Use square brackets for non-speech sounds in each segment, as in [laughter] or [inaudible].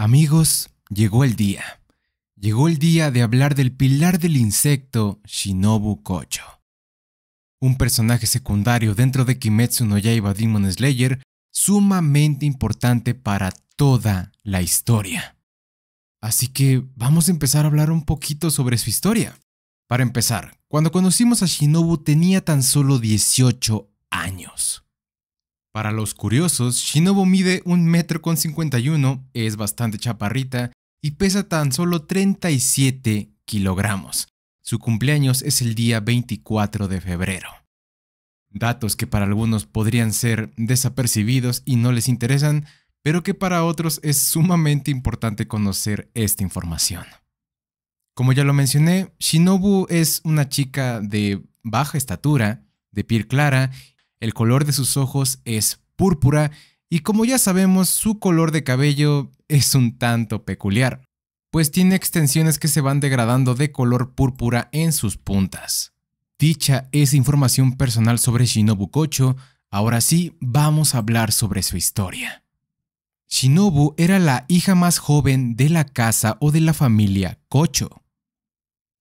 Amigos, llegó el día. Llegó el día de hablar del pilar del insecto Shinobu Kocho. Un personaje secundario dentro de Kimetsu no Yaiba Demon Slayer sumamente importante para toda la historia. Así que vamos a empezar a hablar un poquito sobre su historia. Para empezar, cuando conocimos a Shinobu tenía tan solo 18 años. Para los curiosos, Shinobu mide un metro con es bastante chaparrita y pesa tan solo 37 kilogramos. Su cumpleaños es el día 24 de febrero. Datos que para algunos podrían ser desapercibidos y no les interesan, pero que para otros es sumamente importante conocer esta información. Como ya lo mencioné, Shinobu es una chica de baja estatura, de piel clara el color de sus ojos es púrpura y como ya sabemos su color de cabello es un tanto peculiar, pues tiene extensiones que se van degradando de color púrpura en sus puntas. Dicha es información personal sobre Shinobu Kocho, ahora sí vamos a hablar sobre su historia. Shinobu era la hija más joven de la casa o de la familia Kocho.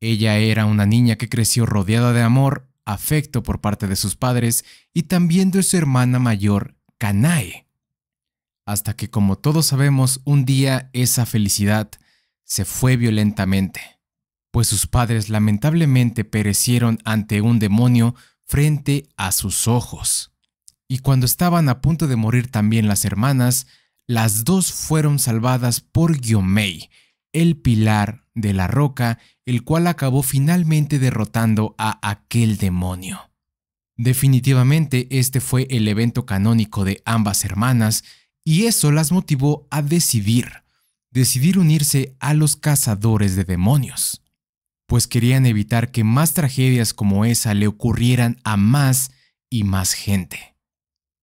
Ella era una niña que creció rodeada de amor afecto por parte de sus padres y también de su hermana mayor, Kanae. Hasta que, como todos sabemos, un día esa felicidad se fue violentamente, pues sus padres lamentablemente perecieron ante un demonio frente a sus ojos. Y cuando estaban a punto de morir también las hermanas, las dos fueron salvadas por Gyomei, el pilar de la roca el cual acabó finalmente derrotando a aquel demonio. Definitivamente este fue el evento canónico de ambas hermanas y eso las motivó a decidir, decidir unirse a los cazadores de demonios, pues querían evitar que más tragedias como esa le ocurrieran a más y más gente.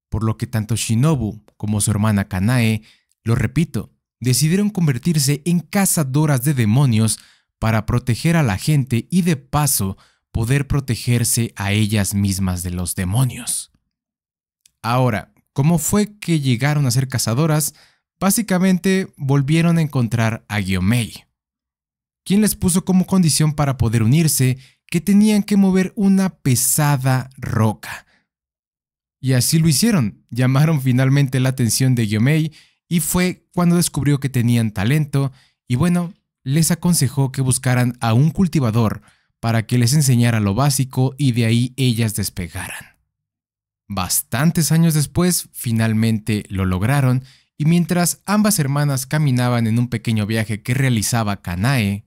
Por lo que tanto Shinobu como su hermana Kanae, lo repito, decidieron convertirse en cazadoras de demonios para proteger a la gente y de paso poder protegerse a ellas mismas de los demonios. Ahora, ¿cómo fue que llegaron a ser cazadoras? Básicamente volvieron a encontrar a Gyomei, quien les puso como condición para poder unirse que tenían que mover una pesada roca. Y así lo hicieron, [laughs] llamaron finalmente la atención de Gyomei y fue cuando descubrió que tenían talento y bueno, les aconsejó que buscaran a un cultivador para que les enseñara lo básico y de ahí ellas despegaran. Bastantes años después, finalmente lo lograron y mientras ambas hermanas caminaban en un pequeño viaje que realizaba Kanae,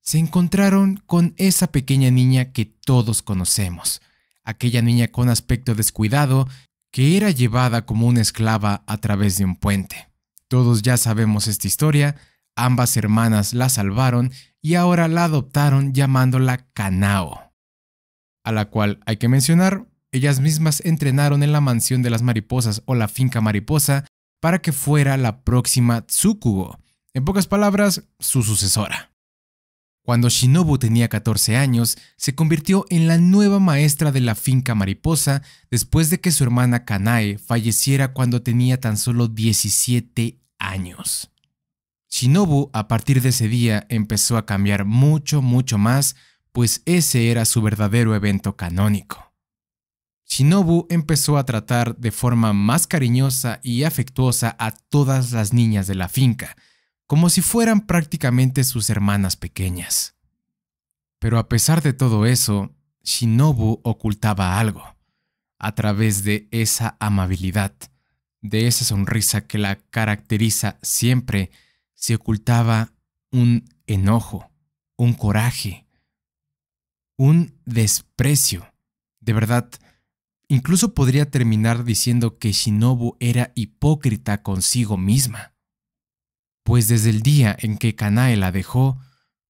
se encontraron con esa pequeña niña que todos conocemos, aquella niña con aspecto descuidado que era llevada como una esclava a través de un puente. Todos ya sabemos esta historia, Ambas hermanas la salvaron y ahora la adoptaron llamándola Kanao. a la cual hay que mencionar, ellas mismas entrenaron en la mansión de las mariposas o la finca mariposa para que fuera la próxima Tsukubo, en pocas palabras, su sucesora. Cuando Shinobu tenía 14 años, se convirtió en la nueva maestra de la finca mariposa después de que su hermana Kanae falleciera cuando tenía tan solo 17 años. Shinobu a partir de ese día empezó a cambiar mucho, mucho más, pues ese era su verdadero evento canónico. Shinobu empezó a tratar de forma más cariñosa y afectuosa a todas las niñas de la finca, como si fueran prácticamente sus hermanas pequeñas. Pero a pesar de todo eso, Shinobu ocultaba algo, a través de esa amabilidad, de esa sonrisa que la caracteriza siempre, se ocultaba un enojo, un coraje, un desprecio. De verdad, incluso podría terminar diciendo que Shinobu era hipócrita consigo misma. Pues desde el día en que Kanae la dejó,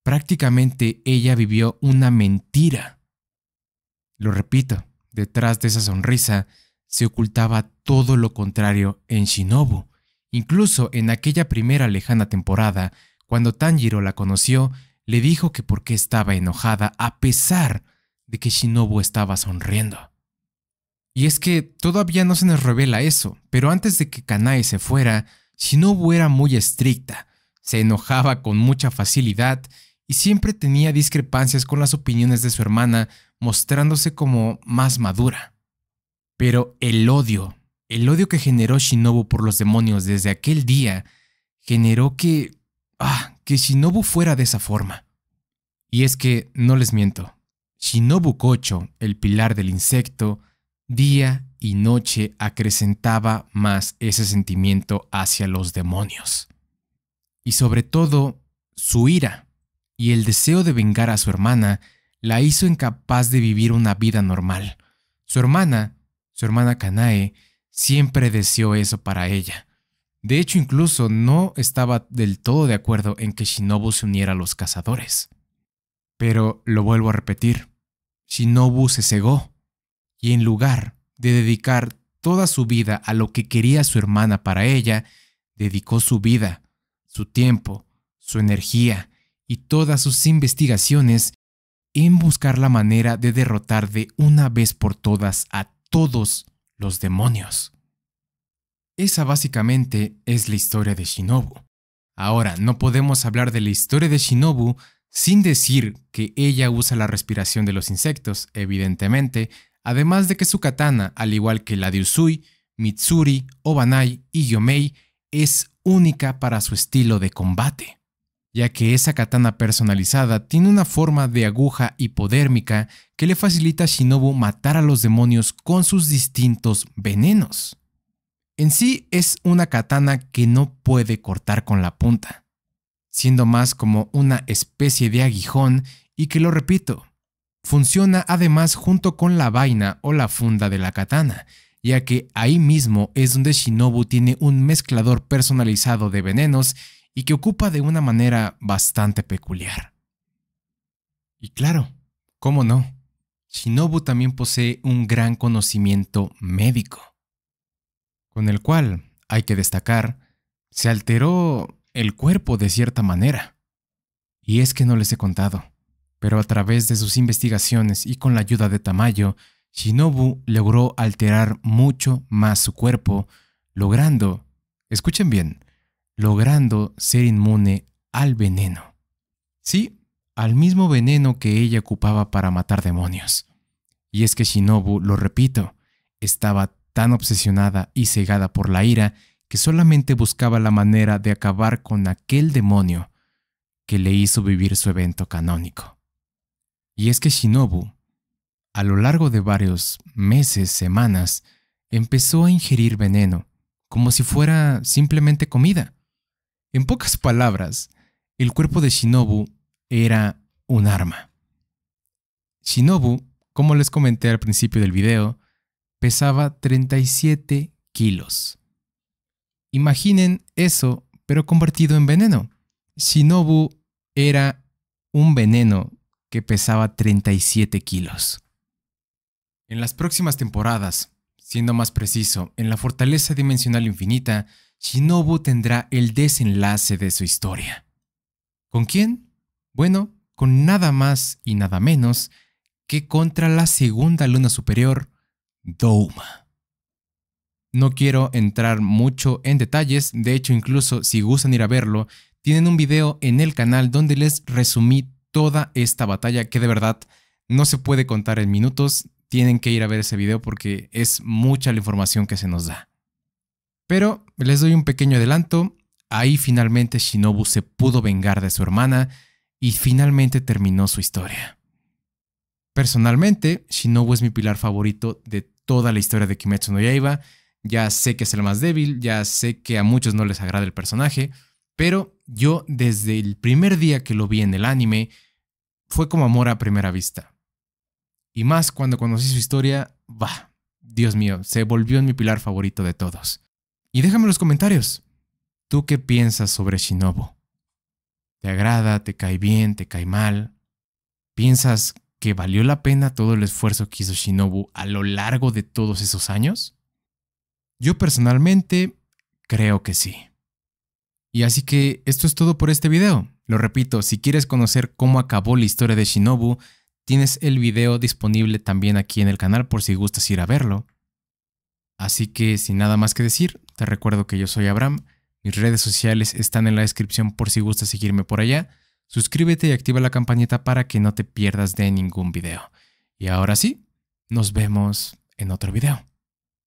prácticamente ella vivió una mentira. Lo repito, detrás de esa sonrisa se ocultaba todo lo contrario en Shinobu, Incluso en aquella primera lejana temporada, cuando Tanjiro la conoció, le dijo que por qué estaba enojada a pesar de que Shinobu estaba sonriendo. Y es que todavía no se nos revela eso, pero antes de que Kanae se fuera, Shinobu era muy estricta, se enojaba con mucha facilidad y siempre tenía discrepancias con las opiniones de su hermana, mostrándose como más madura. Pero el odio el odio que generó Shinobu por los demonios desde aquel día generó que... Ah, que Shinobu fuera de esa forma. Y es que, no les miento, Shinobu Kocho, el pilar del insecto, día y noche acrecentaba más ese sentimiento hacia los demonios. Y sobre todo, su ira y el deseo de vengar a su hermana la hizo incapaz de vivir una vida normal. Su hermana, su hermana Kanae, Siempre deseó eso para ella. De hecho, incluso no estaba del todo de acuerdo en que Shinobu se uniera a los cazadores. Pero lo vuelvo a repetir, Shinobu se cegó, y en lugar de dedicar toda su vida a lo que quería su hermana para ella, dedicó su vida, su tiempo, su energía y todas sus investigaciones en buscar la manera de derrotar de una vez por todas a todos los demonios. Esa básicamente es la historia de Shinobu. Ahora, no podemos hablar de la historia de Shinobu sin decir que ella usa la respiración de los insectos, evidentemente, además de que su katana, al igual que la de Usui, Mitsuri, Obanai y Yomei, es única para su estilo de combate ya que esa katana personalizada tiene una forma de aguja hipodérmica que le facilita a Shinobu matar a los demonios con sus distintos venenos. En sí es una katana que no puede cortar con la punta, siendo más como una especie de aguijón y que lo repito, funciona además junto con la vaina o la funda de la katana, ya que ahí mismo es donde Shinobu tiene un mezclador personalizado de venenos y que ocupa de una manera bastante peculiar. Y claro, ¿cómo no? Shinobu también posee un gran conocimiento médico, con el cual, hay que destacar, se alteró el cuerpo de cierta manera. Y es que no les he contado, pero a través de sus investigaciones y con la ayuda de Tamayo, Shinobu logró alterar mucho más su cuerpo, logrando, escuchen bien, logrando ser inmune al veneno. Sí, al mismo veneno que ella ocupaba para matar demonios. Y es que Shinobu, lo repito, estaba tan obsesionada y cegada por la ira que solamente buscaba la manera de acabar con aquel demonio que le hizo vivir su evento canónico. Y es que Shinobu, a lo largo de varios meses, semanas, empezó a ingerir veneno, como si fuera simplemente comida. En pocas palabras, el cuerpo de Shinobu era un arma. Shinobu, como les comenté al principio del video, pesaba 37 kilos. Imaginen eso, pero convertido en veneno. Shinobu era un veneno que pesaba 37 kilos. En las próximas temporadas, siendo más preciso, en la Fortaleza Dimensional Infinita, Shinobu tendrá el desenlace de su historia. ¿Con quién? Bueno, con nada más y nada menos que contra la segunda luna superior, Douma. No quiero entrar mucho en detalles, de hecho incluso si gustan ir a verlo, tienen un video en el canal donde les resumí toda esta batalla que de verdad no se puede contar en minutos, tienen que ir a ver ese video porque es mucha la información que se nos da. Pero les doy un pequeño adelanto, ahí finalmente Shinobu se pudo vengar de su hermana y finalmente terminó su historia. Personalmente, Shinobu es mi pilar favorito de toda la historia de Kimetsu no Yaiba. Ya sé que es el más débil, ya sé que a muchos no les agrada el personaje, pero yo desde el primer día que lo vi en el anime, fue como amor a primera vista. Y más cuando conocí su historia, bah, Dios mío, se volvió en mi pilar favorito de todos. Y déjame en los comentarios, ¿tú qué piensas sobre Shinobu? ¿Te agrada? ¿Te cae bien? ¿Te cae mal? ¿Piensas que valió la pena todo el esfuerzo que hizo Shinobu a lo largo de todos esos años? Yo personalmente creo que sí. Y así que esto es todo por este video. Lo repito, si quieres conocer cómo acabó la historia de Shinobu, tienes el video disponible también aquí en el canal por si gustas ir a verlo. Así que sin nada más que decir, te recuerdo que yo soy Abraham, mis redes sociales están en la descripción por si gustas seguirme por allá. Suscríbete y activa la campanita para que no te pierdas de ningún video. Y ahora sí, nos vemos en otro video.